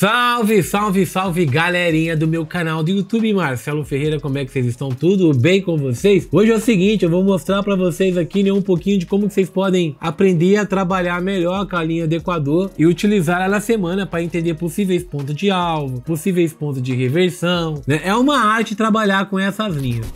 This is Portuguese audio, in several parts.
Salve, salve, salve galerinha do meu canal do YouTube, Marcelo Ferreira, como é que vocês estão? Tudo bem com vocês? Hoje é o seguinte, eu vou mostrar para vocês aqui né, um pouquinho de como vocês podem aprender a trabalhar melhor com a linha do Equador e utilizar ela semana para entender possíveis pontos de alvo, possíveis pontos de reversão, né? É uma arte trabalhar com essas linhas.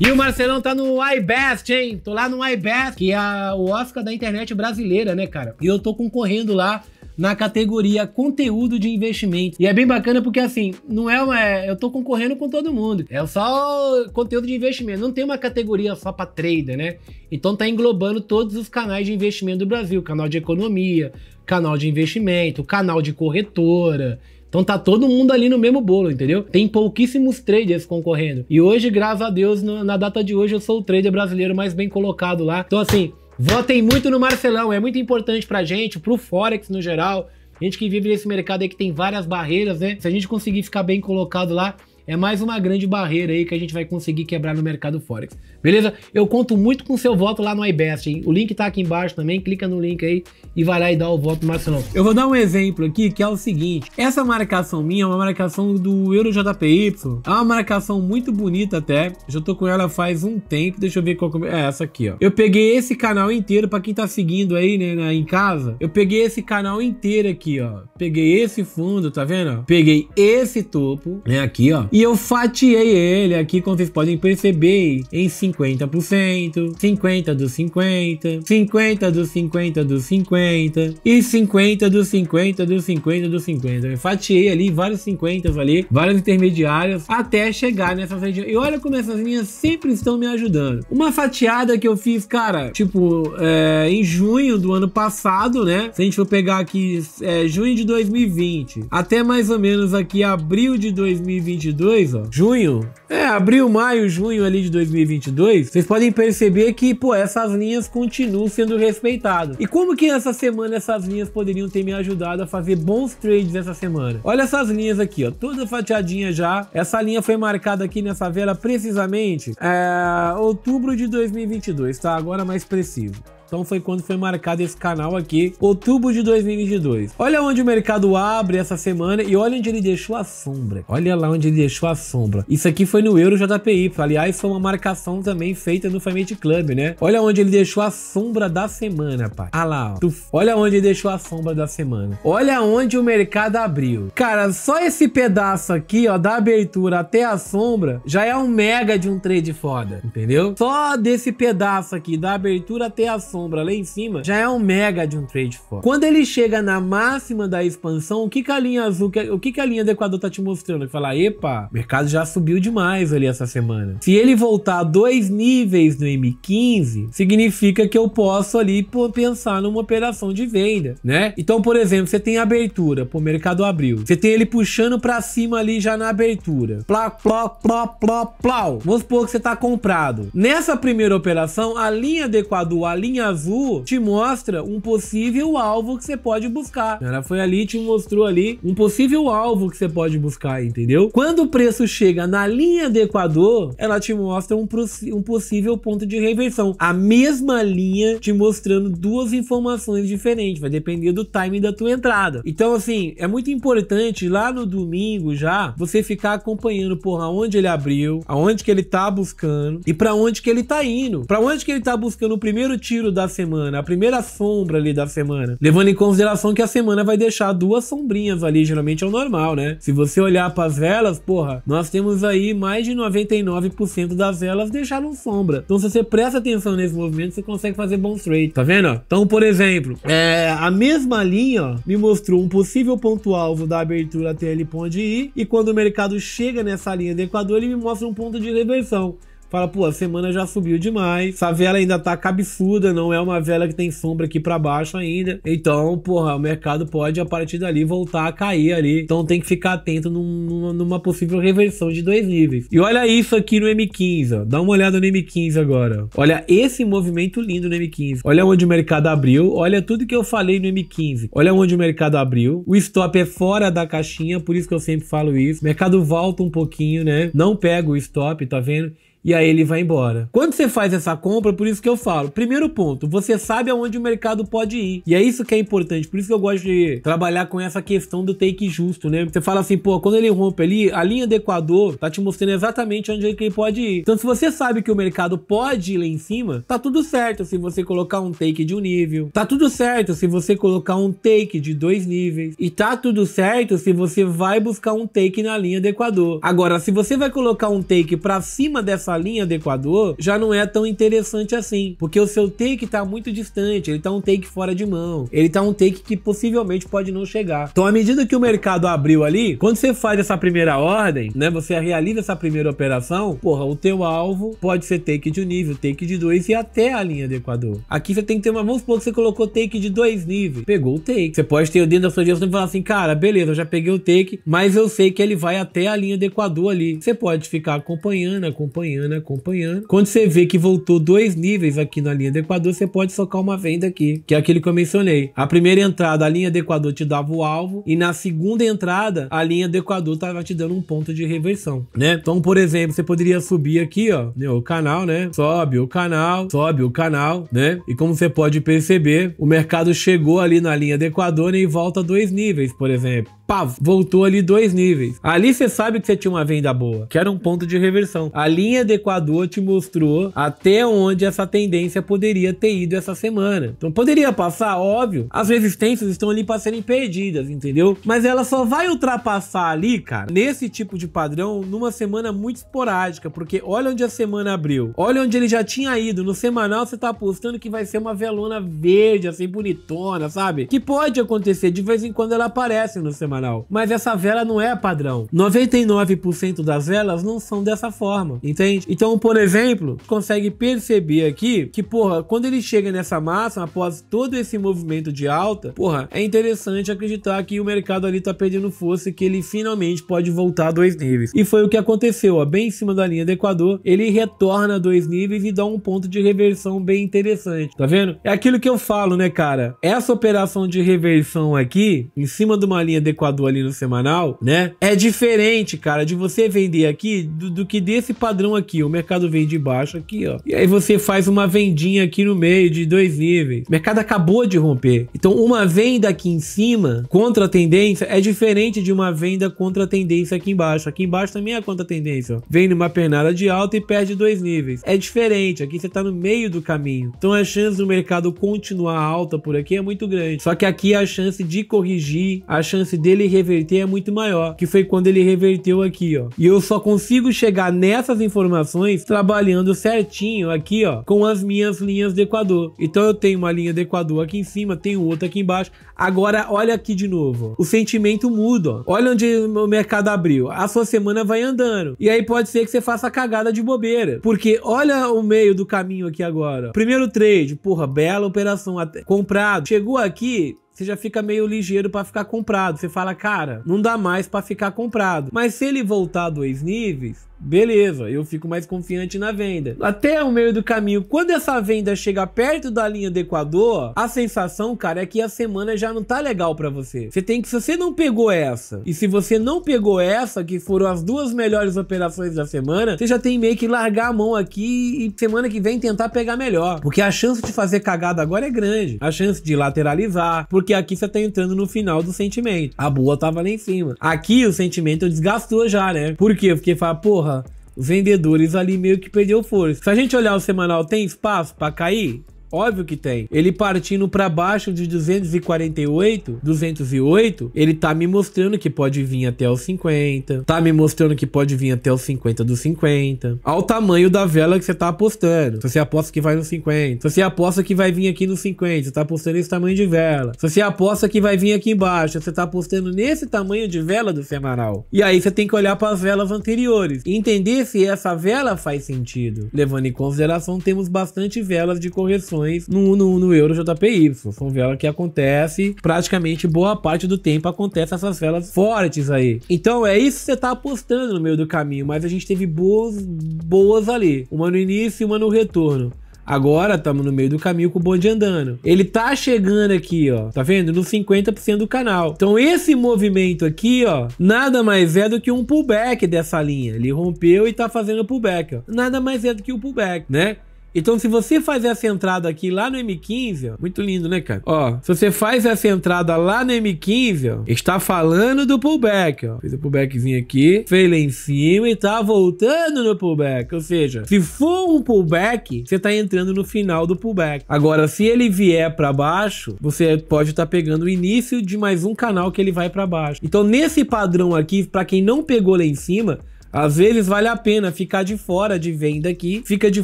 E o Marcelão tá no iBest, hein? Tô lá no iBest, que é o Oscar da internet brasileira, né, cara? E eu tô concorrendo lá na categoria conteúdo de investimento. E é bem bacana porque assim, não é eu tô concorrendo com todo mundo. É só conteúdo de investimento, não tem uma categoria só para trader, né? Então tá englobando todos os canais de investimento do Brasil, canal de economia, canal de investimento, canal de corretora, então tá todo mundo ali no mesmo bolo, entendeu? Tem pouquíssimos traders concorrendo. E hoje, graças a Deus, na data de hoje, eu sou o trader brasileiro mais bem colocado lá. Então, assim, votem muito no Marcelão. É muito importante pra gente, pro Forex no geral. A gente que vive nesse mercado aí que tem várias barreiras, né? Se a gente conseguir ficar bem colocado lá, é mais uma grande barreira aí que a gente vai conseguir quebrar no mercado Forex. Beleza? Eu conto muito com seu voto lá no iBest, hein? O link tá aqui embaixo também, clica no link aí e vai lá e dá o voto Marcelão. Eu vou dar um exemplo aqui que é o seguinte, essa marcação minha é uma marcação do EuroJPY, é uma marcação muito bonita até, já tô com ela faz um tempo, deixa eu ver qual que... é essa aqui, ó. Eu peguei esse canal inteiro, pra quem tá seguindo aí, né, na, em casa, eu peguei esse canal inteiro aqui, ó, peguei esse fundo, tá vendo? Peguei esse topo, né, aqui, ó, e eu fatiei ele aqui, como vocês podem perceber, em 50%, 50 dos 50, 50 dos 50 dos 50 e 50 dos 50 dos 50 dos 50. Eu fatiei ali vários 50 ali, vários intermediários, até chegar nessa região. E olha como essas linhas sempre estão me ajudando. Uma fatiada que eu fiz, cara, tipo, é, em junho do ano passado, né? Se a gente for pegar aqui, é, junho de 2020, até mais ou menos aqui abril de 2022, 2022, ó, junho, é, abril, maio, junho ali de 2022, vocês podem perceber que, pô, essas linhas continuam sendo respeitadas. E como que essa semana essas linhas poderiam ter me ajudado a fazer bons trades essa semana? Olha essas linhas aqui, ó, toda fatiadinha já. Essa linha foi marcada aqui nessa vela precisamente é, outubro de 2022, tá? Agora mais preciso. Então foi quando foi marcado esse canal aqui, outubro de 2022. Olha onde o mercado abre essa semana e olha onde ele deixou a sombra. Olha lá onde ele deixou a sombra. Isso aqui foi no Euro JPY. Aliás, foi uma marcação também feita no Family Club, né? Olha onde ele deixou a sombra da semana, pai. Ah lá, ó. Olha onde ele deixou a sombra da semana. Olha onde o mercado abriu. Cara, só esse pedaço aqui, ó, da abertura até a sombra, já é um mega de um trade foda, entendeu? Só desse pedaço aqui, da abertura até a sombra, sombra lá em cima, já é um mega de um trade for. Quando ele chega na máxima da expansão, o que que a linha azul, o que que a linha do Equador tá te mostrando? Ele fala, epa, o mercado já subiu demais ali essa semana. Se ele voltar dois níveis no M15, significa que eu posso ali pensar numa operação de venda, né? Então, por exemplo, você tem abertura, pô, o mercado abriu. Você tem ele puxando pra cima ali já na abertura. Plá, plá, plá, plá, plá. Vamos supor que você tá comprado. Nessa primeira operação, a linha do Equador, a linha azul te mostra um possível alvo que você pode buscar. Ela foi ali e te mostrou ali um possível alvo que você pode buscar, entendeu? Quando o preço chega na linha do Equador, ela te mostra um, um possível ponto de reversão. A mesma linha te mostrando duas informações diferentes. Vai depender do timing da tua entrada. Então, assim, é muito importante lá no domingo já você ficar acompanhando, porra, onde ele abriu, aonde que ele tá buscando e para onde que ele tá indo. Para onde que ele tá buscando o primeiro tiro da semana, a primeira sombra ali da semana. Levando em consideração que a semana vai deixar duas sombrinhas ali, geralmente é o normal, né? Se você olhar para as velas, porra, nós temos aí mais de 99% das velas deixaram sombra. Então se você presta atenção nesse movimento, você consegue fazer bons trades, tá vendo? Então, por exemplo, é, a mesma linha ó, me mostrou um possível ponto-alvo da abertura até ele onde ir, e quando o mercado chega nessa linha do Equador, ele me mostra um ponto de reversão fala, pô, a semana já subiu demais, essa vela ainda tá cabeçuda, não é uma vela que tem sombra aqui para baixo ainda. Então, porra, o mercado pode a partir dali voltar a cair ali. Então tem que ficar atento num, numa, possível reversão de dois níveis. E olha isso aqui no M15, ó. Dá uma olhada no M15 agora. Olha esse movimento lindo no M15. Olha onde o mercado abriu, olha tudo que eu falei no M15. Olha onde o mercado abriu. O stop é fora da caixinha, por isso que eu sempre falo isso. O mercado volta um pouquinho, né? Não pega o stop, tá vendo? e aí ele vai embora. Quando você faz essa compra, por isso que eu falo, primeiro ponto, você sabe aonde o mercado pode ir. E é isso que é importante, por isso que eu gosto de trabalhar com essa questão do take justo, né? Você fala assim, pô, quando ele rompe ali, a linha do Equador tá te mostrando exatamente onde é que ele pode ir. Então, se você sabe que o mercado pode ir lá em cima, tá tudo certo se você colocar um take de um nível, tá tudo certo se você colocar um take de dois níveis, e tá tudo certo se você vai buscar um take na linha do Equador. Agora, se você vai colocar um take para cima dessa linha do Equador, já não é tão interessante assim. Porque o seu take tá muito distante, ele tá um take fora de mão. Ele tá um take que possivelmente pode não chegar. Então, à medida que o mercado abriu ali, quando você faz essa primeira ordem, né? Você realiza essa primeira operação, porra, o teu alvo pode ser take de um nível, take de dois e até a linha do Equador. Aqui você tem que ter uma. Vamos supor que você colocou take de dois níveis. Pegou o take. Você pode ter dentro da sua direção e falar assim, cara, beleza, eu já peguei o take, mas eu sei que ele vai até a linha do Equador ali. Você pode ficar acompanhando, acompanhando acompanhando, acompanhando. Quando você vê que voltou dois níveis aqui na linha do Equador, você pode socar uma venda aqui, que é aquele que eu mencionei. A primeira entrada, a linha do Equador te dava o alvo, e na segunda entrada, a linha do Equador estava te dando um ponto de reversão, né? Então, por exemplo, você poderia subir aqui, ó, né, o canal, né? Sobe o canal, sobe o canal, né? E como você pode perceber, o mercado chegou ali na linha do Equador né, e volta dois níveis, por exemplo. Pá, voltou ali dois níveis. Ali você sabe que você tinha uma venda boa, que era um ponto de reversão. A linha do Equador te mostrou até onde essa tendência poderia ter ido essa semana. Então poderia passar, óbvio. As resistências estão ali para serem perdidas, entendeu? Mas ela só vai ultrapassar ali, cara, nesse tipo de padrão, numa semana muito esporádica, porque olha onde a semana abriu. Olha onde ele já tinha ido. No semanal você tá apostando que vai ser uma velona verde, assim, bonitona, sabe? Que pode acontecer, de vez em quando ela aparece no semanal. Mas essa vela não é padrão. 99% das velas não são dessa forma, entende? diferente. Então, por exemplo, consegue perceber aqui que, porra, quando ele chega nessa massa após todo esse movimento de alta, porra, é interessante acreditar que o mercado ali tá perdendo força e que ele finalmente pode voltar a dois níveis. E foi o que aconteceu, ó, bem em cima da linha do Equador, ele retorna a dois níveis e dá um ponto de reversão bem interessante, tá vendo? É aquilo que eu falo, né, cara? Essa operação de reversão aqui, em cima de uma linha do Equador ali no semanal, né, é diferente, cara, de você vender aqui do, do que desse padrão aqui aqui, o mercado vem de baixo aqui, ó. E aí você faz uma vendinha aqui no meio de dois níveis. O mercado acabou de romper. Então, uma venda aqui em cima contra a tendência é diferente de uma venda contra a tendência aqui embaixo. Aqui embaixo também é contra a tendência, ó. Vem numa pernada de alta e perde dois níveis. É diferente, aqui você tá no meio do caminho. Então, a chance do mercado continuar alta por aqui é muito grande. Só que aqui a chance de corrigir, a chance dele reverter é muito maior, que foi quando ele reverteu aqui, ó. E eu só consigo chegar nessas informações informações trabalhando certinho aqui, ó, com as minhas linhas do Equador. Então eu tenho uma linha do Equador aqui em cima, tenho outra aqui embaixo. Agora, olha aqui de novo. O sentimento muda, ó. Olha onde o mercado abriu. A sua semana vai andando. E aí pode ser que você faça cagada de bobeira. Porque olha o meio do caminho aqui agora. Primeiro trade, porra, bela operação. Até. Comprado. Chegou aqui, você já fica meio ligeiro para ficar comprado. Você fala, cara, não dá mais para ficar comprado. Mas se ele voltar dois níveis, beleza, eu fico mais confiante na venda. Até o meio do caminho, quando essa venda chega perto da linha do Equador, a sensação, cara, é que a semana já não tá legal para você. Você tem que, se você não pegou essa, e se você não pegou essa, que foram as duas melhores operações da semana, você já tem meio que largar a mão aqui e semana que vem tentar pegar melhor. Porque a chance de fazer cagada agora é grande. A chance de lateralizar, porque porque aqui você tá entrando no final do sentimento. A boa tava lá em cima. Aqui o sentimento desgastou já, né? Por quê? Porque fala, porra, vendedores ali meio que perdeu força. Se a gente olhar o semanal, tem espaço para cair? Óbvio que tem. Ele partindo para baixo de 248, 208, ele tá me mostrando que pode vir até os 50. Tá me mostrando que pode vir até os 50 dos 50. Ao tamanho da vela que você tá apostando. Se você aposta que vai no 50. Se você aposta que vai vir aqui no 50, você tá apostando esse tamanho de vela. Se você aposta que vai vir aqui embaixo, você tá apostando nesse tamanho de vela do semanal. E aí você tem que olhar para as velas anteriores e entender se essa vela faz sentido. Levando em consideração, temos bastante velas de correção ações no, no, no euro JPY. São velas que acontece praticamente boa parte do tempo acontece essas velas fortes aí. Então é isso que você tá apostando no meio do caminho, mas a gente teve boas, boas ali. Uma no início e uma no retorno. Agora estamos no meio do caminho com o bonde andando. Ele tá chegando aqui, ó. Tá vendo? No 50% do canal. Então esse movimento aqui, ó, nada mais é do que um pullback dessa linha. Ele rompeu e tá fazendo pullback, ó. Nada mais é do que o um pullback, né? Então, se você faz essa entrada aqui lá no M15, muito lindo, né, cara? Ó, se você faz essa entrada lá no M15, está falando do pullback, ó. Fez o pullbackzinho aqui, fez lá em cima e tá voltando no pullback. Ou seja, se for um pullback, você tá entrando no final do pullback. Agora, se ele vier para baixo, você pode estar tá pegando o início de mais um canal que ele vai para baixo. Então, nesse padrão aqui, para quem não pegou lá em cima, às vezes vale a pena ficar de fora de venda aqui, fica de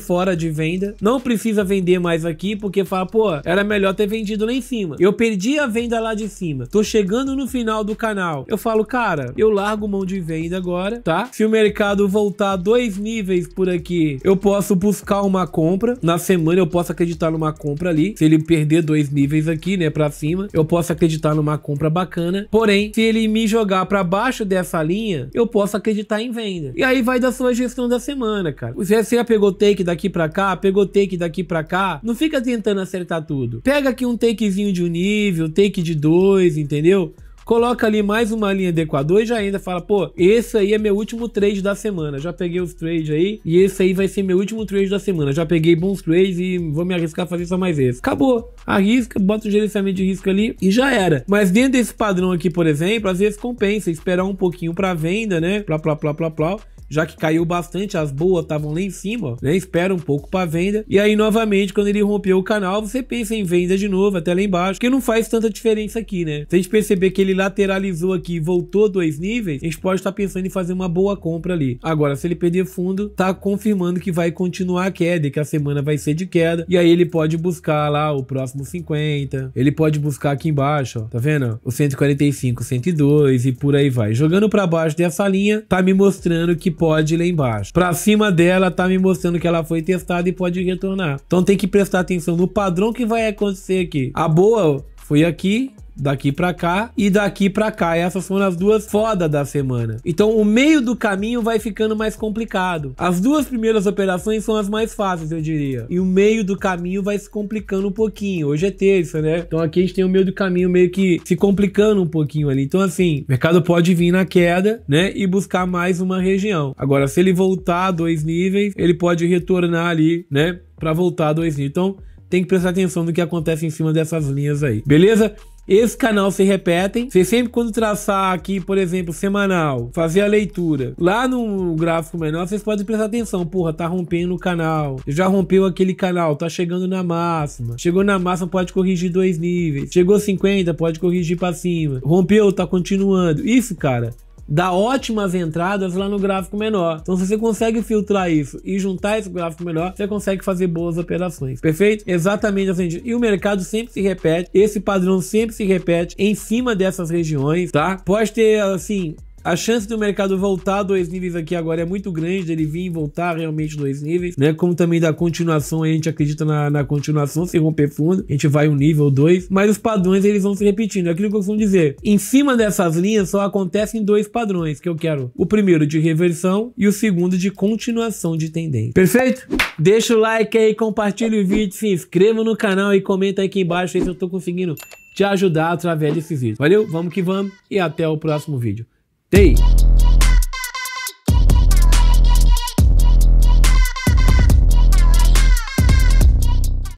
fora de venda, não precisa vender mais aqui porque fala, pô, era melhor ter vendido lá em cima. Eu perdi a venda lá de cima, tô chegando no final do canal. Eu falo, cara, eu largo mão de venda agora, tá? Se o mercado voltar dois níveis por aqui, eu posso buscar uma compra. Na semana eu posso acreditar numa compra ali. Se ele perder dois níveis aqui, né, pra cima, eu posso acreditar numa compra bacana. Porém, se ele me jogar para baixo dessa linha, eu posso acreditar em venda. E aí vai da sua gestão da semana, cara. Você já pegou take daqui pra cá, pegou take daqui pra cá. Não fica tentando acertar tudo. Pega aqui um takezinho de um nível, take de dois, entendeu? coloca ali mais uma linha de Equador e já ainda fala, pô, esse aí é meu último trade da semana. Já peguei os trades aí e esse aí vai ser meu último trade da semana. Já peguei bons trades e vou me arriscar a fazer só mais esse. Acabou. Arrisca, bota o gerenciamento de risco ali e já era. Mas dentro desse padrão aqui, por exemplo, às vezes compensa esperar um pouquinho para venda, né? Plá, plá, plá, plá, plá já que caiu bastante, as boas estavam lá em cima, né? Espera um pouco para venda. E aí, novamente, quando ele rompeu o canal, você pensa em venda de novo, até lá embaixo, que não faz tanta diferença aqui, né? Se a gente perceber que ele lateralizou aqui e voltou dois níveis, a gente pode estar tá pensando em fazer uma boa compra ali. Agora, se ele perder fundo, tá confirmando que vai continuar a queda, que a semana vai ser de queda, e aí ele pode buscar lá o próximo 50, ele pode buscar aqui embaixo, ó, tá vendo? O 145, 102 e por aí vai. Jogando para baixo dessa linha, tá me mostrando que pode ir lá embaixo. Para cima dela, tá me mostrando que ela foi testada e pode retornar. Então tem que prestar atenção no padrão que vai acontecer aqui. A boa foi aqui daqui para cá e daqui para cá. essas foram as duas foda da semana. Então o meio do caminho vai ficando mais complicado. As duas primeiras operações são as mais fáceis, eu diria. E o meio do caminho vai se complicando um pouquinho. Hoje é terça, né? Então aqui a gente tem o meio do caminho meio que se complicando um pouquinho ali. Então assim, o mercado pode vir na queda, né, e buscar mais uma região. Agora se ele voltar a dois níveis, ele pode retornar ali, né, para voltar a dois níveis. Então tem que prestar atenção no que acontece em cima dessas linhas aí. Beleza? Esse canal se repetem. Você sempre quando traçar aqui, por exemplo, semanal, fazer a leitura, lá no gráfico menor, vocês podem prestar atenção. Porra, tá rompendo o canal. Já rompeu aquele canal, tá chegando na máxima. Chegou na máxima, pode corrigir dois níveis. Chegou 50, pode corrigir para cima. Rompeu, tá continuando. Isso, cara, dá ótimas entradas lá no gráfico menor. Então, se você consegue filtrar isso e juntar esse gráfico menor, você consegue fazer boas operações. Perfeito? Exatamente assim. E o mercado sempre se repete, esse padrão sempre se repete em cima dessas regiões, tá? Pode ter, assim, a chance do mercado voltar dois níveis aqui agora é muito grande, ele vir e voltar realmente dois níveis, né? Como também da continuação, a gente acredita na, na continuação, se romper fundo, a gente vai um nível dois, mas os padrões eles vão se repetindo. É aquilo que eu costumo dizer. Em cima dessas linhas só acontecem dois padrões que eu quero. O primeiro de reversão e o segundo de continuação de tendência. Perfeito? Deixa o like aí, compartilha o vídeo, se inscreva no canal e comenta aqui embaixo se eu tô conseguindo te ajudar através desses vídeos. Valeu? Vamos que vamos e até o próximo vídeo. day.